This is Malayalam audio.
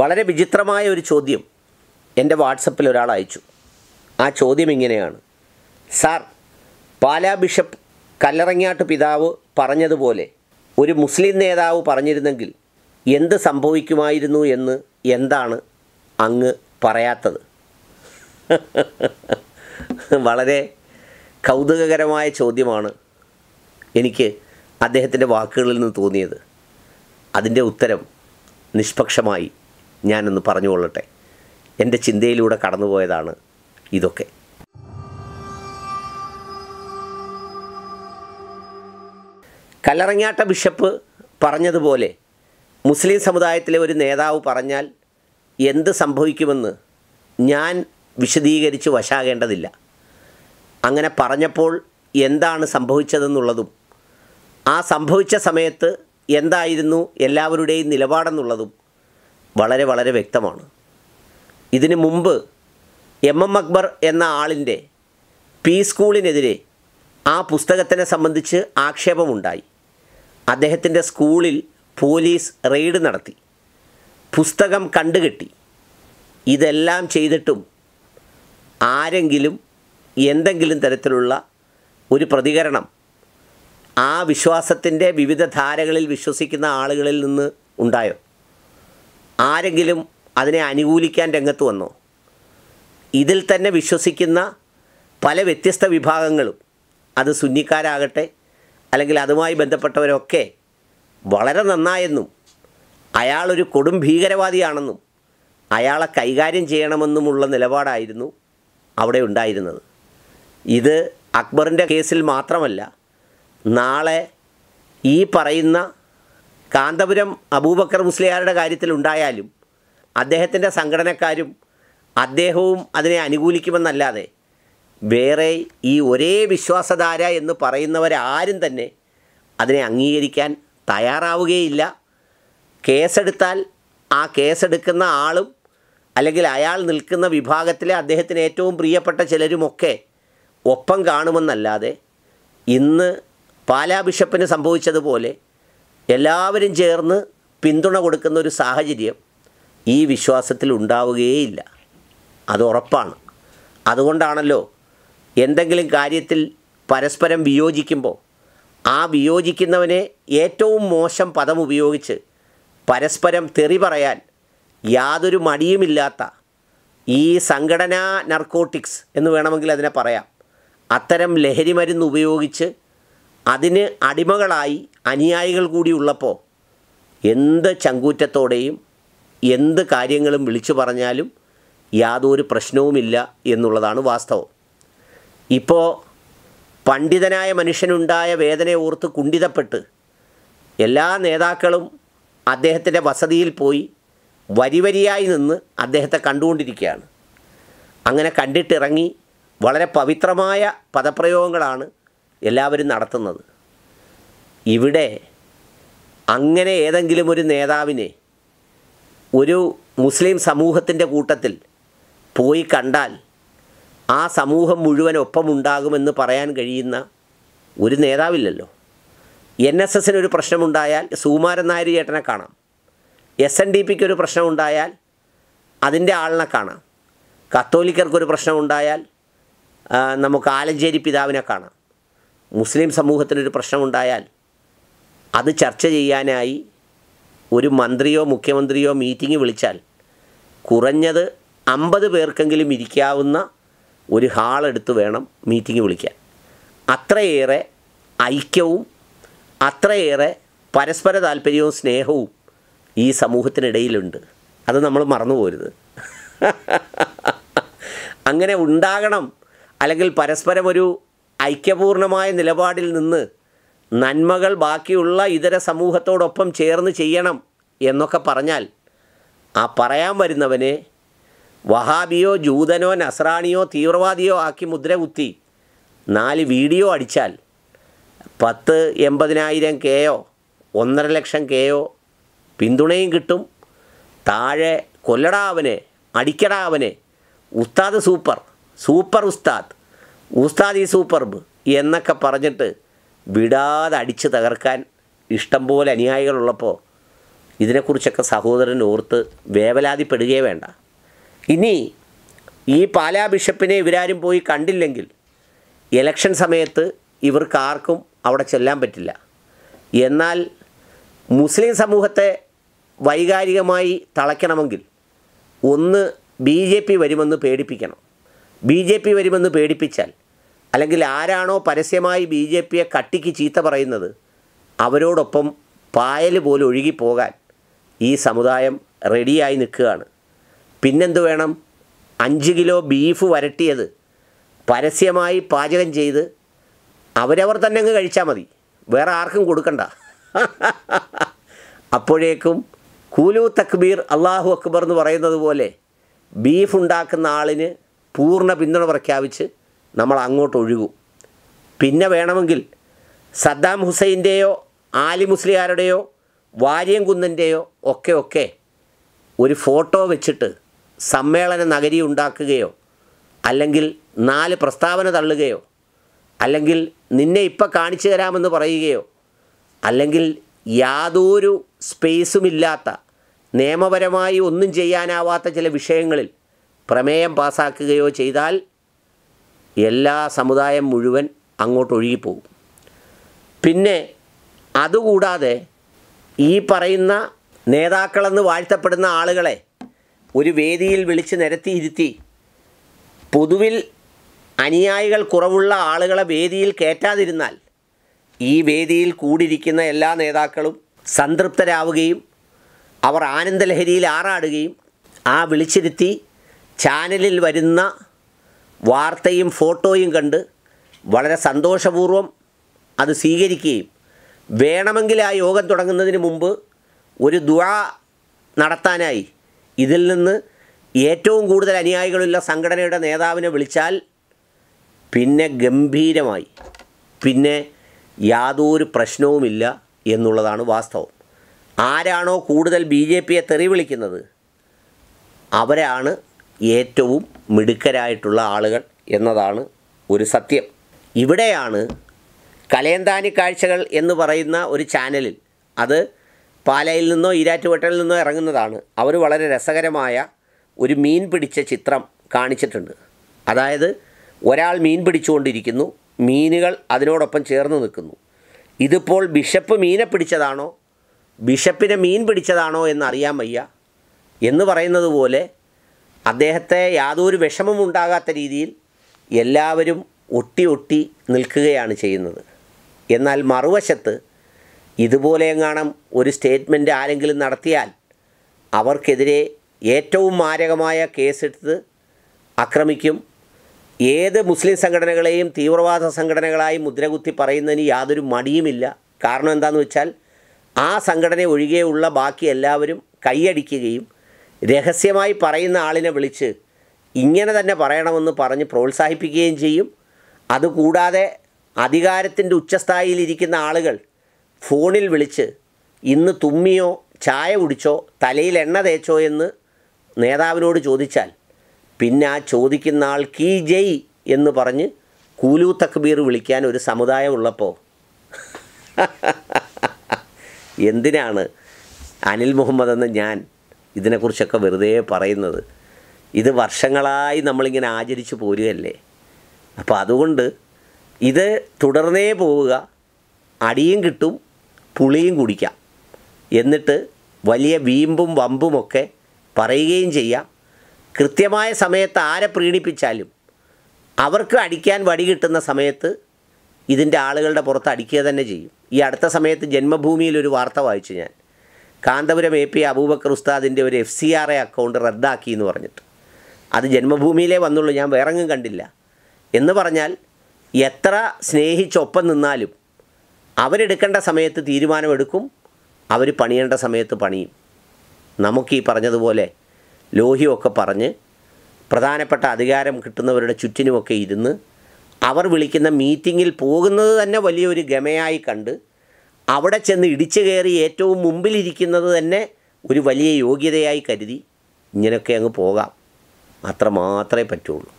വളരെ വിചിത്രമായ ഒരു ചോദ്യം എൻ്റെ വാട്സപ്പിൽ ഒരാൾ അയച്ചു ആ ചോദ്യം ഇങ്ങനെയാണ് സാർ പാലാ ബിഷപ്പ് കല്ലറങ്ങാട്ട് പിതാവ് പറഞ്ഞതുപോലെ ഒരു മുസ്ലിം നേതാവ് പറഞ്ഞിരുന്നെങ്കിൽ എന്ത് സംഭവിക്കുമായിരുന്നു എന്ന് എന്താണ് അങ്ങ് പറയാത്തത് വളരെ കൗതുകകരമായ ചോദ്യമാണ് എനിക്ക് അദ്ദേഹത്തിൻ്റെ വാക്കുകളിൽ നിന്ന് തോന്നിയത് അതിൻ്റെ ഉത്തരം നിഷ്പക്ഷമായി ഞാനൊന്ന് പറഞ്ഞുകൊള്ളട്ടെ എൻ്റെ ചിന്തയിലൂടെ കടന്നുപോയതാണ് ഇതൊക്കെ കല്ലറങ്ങാട്ട ബിഷപ്പ് പറഞ്ഞതുപോലെ മുസ്ലിം സമുദായത്തിലെ ഒരു നേതാവ് പറഞ്ഞാൽ എന്ത് സംഭവിക്കുമെന്ന് ഞാൻ വിശദീകരിച്ച് വശാകേണ്ടതില്ല അങ്ങനെ പറഞ്ഞപ്പോൾ എന്താണ് സംഭവിച്ചതെന്നുള്ളതും ആ സംഭവിച്ച സമയത്ത് എന്തായിരുന്നു എല്ലാവരുടെയും നിലപാടെന്നുള്ളതും വളരെ വളരെ വ്യക്തമാണ് ഇതിനു മുമ്പ് എം എം അക്ബർ എന്ന ആളിൻ്റെ പി സ്കൂളിനെതിരെ ആ പുസ്തകത്തിനെ സംബന്ധിച്ച് ആക്ഷേപമുണ്ടായി അദ്ദേഹത്തിൻ്റെ സ്കൂളിൽ പോലീസ് റെയ്ഡ് നടത്തി പുസ്തകം കണ്ടുകെട്ടി ഇതെല്ലാം ചെയ്തിട്ടും ആരെങ്കിലും എന്തെങ്കിലും തരത്തിലുള്ള ഒരു പ്രതികരണം ആ വിശ്വാസത്തിൻ്റെ വിവിധ ധാരകളിൽ വിശ്വസിക്കുന്ന ആളുകളിൽ നിന്ന് ഉണ്ടായോ ആരെങ്കിലും അതിനെ അനുകൂലിക്കാൻ രംഗത്ത് വന്നോ ഇതിൽ തന്നെ വിശ്വസിക്കുന്ന പല വ്യത്യസ്ത വിഭാഗങ്ങളും അത് സുന്നിക്കാരാകട്ടെ അല്ലെങ്കിൽ അതുമായി ബന്ധപ്പെട്ടവരൊക്കെ വളരെ നന്നായെന്നും അയാളൊരു കൊടും ഭീകരവാദിയാണെന്നും അയാളെ കൈകാര്യം ചെയ്യണമെന്നുമുള്ള നിലപാടായിരുന്നു അവിടെ ഉണ്ടായിരുന്നത് ഇത് അക്ബറിൻ്റെ കേസിൽ മാത്രമല്ല നാളെ ഈ പറയുന്ന കാന്തപുരം അബൂബക്കർ മുസ്ലിയാരുടെ കാര്യത്തിലുണ്ടായാലും അദ്ദേഹത്തിൻ്റെ സംഘടനക്കാരും അദ്ദേഹവും അതിനെ അനുകൂലിക്കുമെന്നല്ലാതെ വേറെ ഈ ഒരേ വിശ്വാസധാര എന്ന് പറയുന്നവരാരും തന്നെ അതിനെ അംഗീകരിക്കാൻ തയ്യാറാവുകയില്ല കേസെടുത്താൽ ആ കേസെടുക്കുന്ന ആളും അല്ലെങ്കിൽ അയാൾ നിൽക്കുന്ന വിഭാഗത്തിലെ അദ്ദേഹത്തിന് ഏറ്റവും പ്രിയപ്പെട്ട ചിലരുമൊക്കെ ഒപ്പം കാണുമെന്നല്ലാതെ ഇന്ന് പാലാ ബിഷപ്പിന് സംഭവിച്ചതുപോലെ എല്ലാവരും ചേർന്ന് പിന്തുണ കൊടുക്കുന്ന ഒരു സാഹചര്യം ഈ വിശ്വാസത്തിൽ ഉണ്ടാവുകയേയില്ല അത് ഉറപ്പാണ് അതുകൊണ്ടാണല്ലോ എന്തെങ്കിലും കാര്യത്തിൽ പരസ്പരം വിയോജിക്കുമ്പോൾ ആ വിയോജിക്കുന്നവനെ ഏറ്റവും മോശം പദം ഉപയോഗിച്ച് പരസ്പരം തെറി പറയാൻ യാതൊരു മടിയുമില്ലാത്ത ഈ സംഘടനാ നർക്കോട്ടിക്സ് എന്ന് വേണമെങ്കിൽ അതിനെ പറയാം അത്തരം ലഹരി മരുന്ന് ഉപയോഗിച്ച് അതിന് അടിമകളായി അനുയായികൾ കൂടി ഉള്ളപ്പോൾ എന്ത് ചങ്കൂറ്റത്തോടെയും എന്ത് കാര്യങ്ങളും വിളിച്ചു പറഞ്ഞാലും യാതൊരു പ്രശ്നവുമില്ല എന്നുള്ളതാണ് വാസ്തവം ഇപ്പോൾ പണ്ഡിതനായ മനുഷ്യനുണ്ടായ വേദന ഓർത്ത് കുണ്ഠിതപ്പെട്ട് എല്ലാ നേതാക്കളും അദ്ദേഹത്തിൻ്റെ വസതിയിൽ പോയി വരിവരിയായി നിന്ന് അദ്ദേഹത്തെ കണ്ടുകൊണ്ടിരിക്കുകയാണ് അങ്ങനെ കണ്ടിട്ടിറങ്ങി വളരെ പവിത്രമായ പദപ്രയോഗങ്ങളാണ് എല്ലാവരും നടത്തുന്നത് ഇവിടെ അങ്ങനെ ഏതെങ്കിലും ഒരു നേതാവിനെ ഒരു മുസ്ലിം സമൂഹത്തിൻ്റെ കൂട്ടത്തിൽ പോയി കണ്ടാൽ ആ സമൂഹം മുഴുവൻ ഒപ്പമുണ്ടാകുമെന്ന് പറയാൻ കഴിയുന്ന ഒരു നേതാവില്ലല്ലോ എൻ എസ് എസിനൊരു ഒരു പ്രശ്നമുണ്ടായാൽ സുകുമാരൻ നായർ ചേട്ടനെ കാണാം എസ് എൻ ഡി പിക്ക് ഒരു പ്രശ്നമുണ്ടായാൽ അതിൻ്റെ ആളിനെ കാണാം കത്തോലിക്കർക്കൊരു പ്രശ്നമുണ്ടായാൽ നമുക്ക് ആലഞ്ചേരി പിതാവിനെ കാണാം മുസ്ലിം സമൂഹത്തിനൊരു പ്രശ്നമുണ്ടായാൽ അത് ചർച്ച ചെയ്യാനായി ഒരു മന്ത്രിയോ മുഖ്യമന്ത്രിയോ മീറ്റിംഗ് വിളിച്ചാൽ കുറഞ്ഞത് അമ്പത് പേർക്കെങ്കിലും ഇരിക്കാവുന്ന ഒരു ഹാളെടുത്ത് വേണം മീറ്റിംഗ് വിളിക്കാൻ അത്രയേറെ ഐക്യവും അത്രയേറെ പരസ്പര താല്പര്യവും സ്നേഹവും ഈ സമൂഹത്തിനിടയിലുണ്ട് അത് നമ്മൾ മറന്നുപോരുത് അങ്ങനെ ഉണ്ടാകണം അല്ലെങ്കിൽ പരസ്പരം ഒരു ഐക്യപൂർണമായ നിലപാടിൽ നിന്ന് നന്മകൾ ബാക്കിയുള്ള ഇതര സമൂഹത്തോടൊപ്പം ചേർന്ന് ചെയ്യണം എന്നൊക്കെ പറഞ്ഞാൽ ആ പറയാൻ വരുന്നവന് വഹാബിയോ ജൂതനോ നസ്രാണിയോ തീവ്രവാദിയോ ആക്കി മുദ്ര കുത്തി നാല് വീഡിയോ അടിച്ചാൽ പത്ത് എൺപതിനായിരം കെയോ ഒന്നര ലക്ഷം കെയോ പിന്തുണയും കിട്ടും താഴെ കൊല്ലടാവനെ അടിക്കടാവനെ ഉസ്താദ് സൂപ്പർ സൂപ്പർ ഉസ്താദ് ഉസ്താദ് ഈ സൂപ്പർബ് എന്നൊക്കെ പറഞ്ഞിട്ട് വിടാതെ അടിച്ച് തകർക്കാൻ ഇഷ്ടംപോലെ അനുയായികളുള്ളപ്പോൾ ഇതിനെക്കുറിച്ചൊക്കെ സഹോദരൻ ഓർത്ത് വേവലാതിപ്പെടുകയേ വേണ്ട ഇനി ഈ പാലാ ബിഷപ്പിനെ ഇവരാരും പോയി കണ്ടില്ലെങ്കിൽ ഇലക്ഷൻ സമയത്ത് ആർക്കും അവിടെ ചെല്ലാൻ പറ്റില്ല എന്നാൽ മുസ്ലിം സമൂഹത്തെ വൈകാരികമായി തളയ്ക്കണമെങ്കിൽ ഒന്ന് ബി ജെ പി വരുമെന്ന് പേടിപ്പിക്കണം ബി ജെ പി വരുമെന്ന് പേടിപ്പിച്ചാൽ അല്ലെങ്കിൽ ആരാണോ പരസ്യമായി ബി ജെ പിയെ കട്ടിക്ക് ചീത്ത പറയുന്നത് അവരോടൊപ്പം പായൽ പോലെ ഒഴുകിപ്പോകാൻ ഈ സമുദായം റെഡിയായി നിൽക്കുകയാണ് പിന്നെന്ത് വേണം അഞ്ച് കിലോ ബീഫ് വരട്ടിയത് പരസ്യമായി പാചകം ചെയ്ത് അവരവർ തന്നെ അങ്ങ് കഴിച്ചാൽ മതി വേറെ ആർക്കും കൊടുക്കണ്ട അപ്പോഴേക്കും കൂലു തക്ബീർ അള്ളാഹു അക്ബർ എന്ന് പറയുന്നത് പോലെ ബീഫ് ഉണ്ടാക്കുന്ന ആളിന് പൂർണ്ണ പിന്തുണ പ്രഖ്യാപിച്ച് നമ്മൾ അങ്ങോട്ട് ഒഴുകും പിന്നെ വേണമെങ്കിൽ സദ്ദാം ഹുസൈൻ്റെയോ ആലി മുസ്ലിയാരുടെയോ വാര്യംകുന്നിൻ്റെയോ ഒക്കെ ഒക്കെ ഒരു ഫോട്ടോ വെച്ചിട്ട് സമ്മേളന നഗരി ഉണ്ടാക്കുകയോ അല്ലെങ്കിൽ നാല് പ്രസ്താവന തള്ളുകയോ അല്ലെങ്കിൽ നിന്നെ ഇപ്പം കാണിച്ചു തരാമെന്ന് പറയുകയോ അല്ലെങ്കിൽ യാതൊരു സ്പേസുമില്ലാത്ത നിയമപരമായി ഒന്നും ചെയ്യാനാവാത്ത ചില വിഷയങ്ങളിൽ പ്രമേയം പാസാക്കുകയോ ചെയ്താൽ എല്ലാ സമുദായം മുഴുവൻ അങ്ങോട്ട് ഒഴുകിപ്പോകും പിന്നെ അതുകൂടാതെ ഈ പറയുന്ന നേതാക്കളെന്ന് വാഴ്ത്തപ്പെടുന്ന ആളുകളെ ഒരു വേദിയിൽ വിളിച്ച് നിരത്തിയിരുത്തി പൊതുവിൽ അനുയായികൾ കുറവുള്ള ആളുകളെ വേദിയിൽ കയറ്റാതിരുന്നാൽ ഈ വേദിയിൽ കൂടിയിരിക്കുന്ന എല്ലാ നേതാക്കളും സംതൃപ്തരാവുകയും അവർ ആനന്ദലഹരിയിൽ ആറാടുകയും ആ വിളിച്ചിരുത്തി ചാനലിൽ വരുന്ന വാർത്തയും ഫോട്ടോയും കണ്ട് വളരെ സന്തോഷപൂർവ്വം അത് സ്വീകരിക്കുകയും വേണമെങ്കിൽ ആ യോഗം തുടങ്ങുന്നതിന് മുമ്പ് ഒരു ദുആ നടത്താനായി ഇതിൽ നിന്ന് ഏറ്റവും കൂടുതൽ അനുയായികളുള്ള സംഘടനയുടെ നേതാവിനെ വിളിച്ചാൽ പിന്നെ ഗംഭീരമായി പിന്നെ യാതൊരു പ്രശ്നവുമില്ല എന്നുള്ളതാണ് വാസ്തവം ആരാണോ കൂടുതൽ ബി ജെ പിയെ തെറി വിളിക്കുന്നത് അവരാണ് ഏറ്റവും മിടുക്കരായിട്ടുള്ള ആളുകൾ എന്നതാണ് ഒരു സത്യം ഇവിടെയാണ് കലയന്താനി കാഴ്ചകൾ എന്ന് പറയുന്ന ഒരു ചാനലിൽ അത് പാലയിൽ നിന്നോ ഈരാറ്റുപേട്ടയിൽ നിന്നോ ഇറങ്ങുന്നതാണ് അവർ വളരെ രസകരമായ ഒരു മീൻ പിടിച്ച ചിത്രം കാണിച്ചിട്ടുണ്ട് അതായത് ഒരാൾ മീൻ പിടിച്ചുകൊണ്ടിരിക്കുന്നു മീനുകൾ അതിനോടൊപ്പം ചേർന്ന് നിൽക്കുന്നു ഇതിപ്പോൾ ബിഷപ്പ് മീനെ പിടിച്ചതാണോ ബിഷപ്പിനെ മീൻ പിടിച്ചതാണോ എന്നറിയാൻ വയ്യ എന്ന് പറയുന്നത് പോലെ അദ്ദേഹത്തെ യാതൊരു വിഷമവും ഉണ്ടാകാത്ത രീതിയിൽ എല്ലാവരും ഒട്ടി ഒട്ടി നിൽക്കുകയാണ് ചെയ്യുന്നത് എന്നാൽ മറുവശത്ത് ഇതുപോലെ എങ്ങാണം ഒരു സ്റ്റേറ്റ്മെൻറ്റ് ആരെങ്കിലും നടത്തിയാൽ അവർക്കെതിരെ ഏറ്റവും മാരകമായ കേസെടുത്ത് ആക്രമിക്കും ഏത് മുസ്ലിം സംഘടനകളെയും തീവ്രവാദ സംഘടനകളായി മുദ്രകുത്തി പറയുന്നതിന് യാതൊരു മടിയുമില്ല കാരണം എന്താണെന്ന് വെച്ചാൽ ആ സംഘടന ഒഴികെയുള്ള ബാക്കി എല്ലാവരും കൈയടിക്കുകയും രഹസ്യമായി പറയുന്ന ആളിനെ വിളിച്ച് ഇങ്ങനെ തന്നെ പറയണമെന്ന് പറഞ്ഞ് പ്രോത്സാഹിപ്പിക്കുകയും ചെയ്യും അതുകൂടാതെ അധികാരത്തിൻ്റെ ഉച്ചസ്ഥായിലിരിക്കുന്ന ആളുകൾ ഫോണിൽ വിളിച്ച് ഇന്ന് തുമ്മിയോ ചായ കുടിച്ചോ തലയിൽ എണ്ണ തേച്ചോ എന്ന് നേതാവിനോട് ചോദിച്ചാൽ പിന്നെ ആ ചോദിക്കുന്ന ആൾ കീ ജയ് എന്ന് പറഞ്ഞ് കൂലു തക്ബീർ വിളിക്കാൻ ഒരു സമുദായം ഉള്ളപ്പോൾ എന്തിനാണ് അനിൽ മുഹമ്മദ് എന്ന ഞാൻ ഇതിനെക്കുറിച്ചൊക്കെ വെറുതെ പറയുന്നത് ഇത് വർഷങ്ങളായി നമ്മളിങ്ങനെ ആചരിച്ചു പോരുകയല്ലേ അപ്പോൾ അതുകൊണ്ട് ഇത് തുടർന്നേ പോവുക അടിയും കിട്ടും പുളിയും കുടിക്കാം എന്നിട്ട് വലിയ വീമ്പും വമ്പുമൊക്കെ പറയുകയും ചെയ്യാം കൃത്യമായ സമയത്ത് ആരെ പ്രീണിപ്പിച്ചാലും അവർക്ക് അടിക്കാൻ വടി കിട്ടുന്ന സമയത്ത് ഇതിൻ്റെ ആളുകളുടെ പുറത്ത് അടിക്കുക തന്നെ ചെയ്യും ഈ അടുത്ത സമയത്ത് ജന്മഭൂമിയിൽ ഒരു വാർത്ത വായിച്ചു ഞാൻ കാന്തപുരം എ പി അബൂബക്കർ ഉസ്താദിൻ്റെ ഒരു F C R A account റദ്ദാക്കി എന്ന് പറഞ്ഞിട്ട് അത് ജന്മഭൂമിയിലേ വന്നുള്ളൂ ഞാൻ വേറെങ്ങും കണ്ടില്ല എന്ന് പറഞ്ഞാൽ എത്ര സ്നേഹിച്ചൊപ്പം നിന്നാലും അവരെടുക്കേണ്ട സമയത്ത് തീരുമാനമെടുക്കും അവർ പണിയേണ്ട സമയത്ത് പണിയും നമുക്ക് ഈ പറഞ്ഞതുപോലെ ലോഹ്യമൊക്കെ പറഞ്ഞ് പ്രധാനപ്പെട്ട അധികാരം കിട്ടുന്നവരുടെ ചുറ്റിനുമൊക്കെ ഇരുന്ന് അവർ വിളിക്കുന്ന മീറ്റിങ്ങിൽ പോകുന്നത് തന്നെ വലിയൊരു ഗമയായി കണ്ട് അവിടെ ചെന്ന് ഇടിച്ചു കയറി ഏറ്റവും മുമ്പിലിരിക്കുന്നത് തന്നെ ഒരു വലിയ യോഗ്യതയായി കരുതി ഇങ്ങനെയൊക്കെ അങ്ങ് പോകാം അത്ര മാത്രമേ പറ്റുള്ളൂ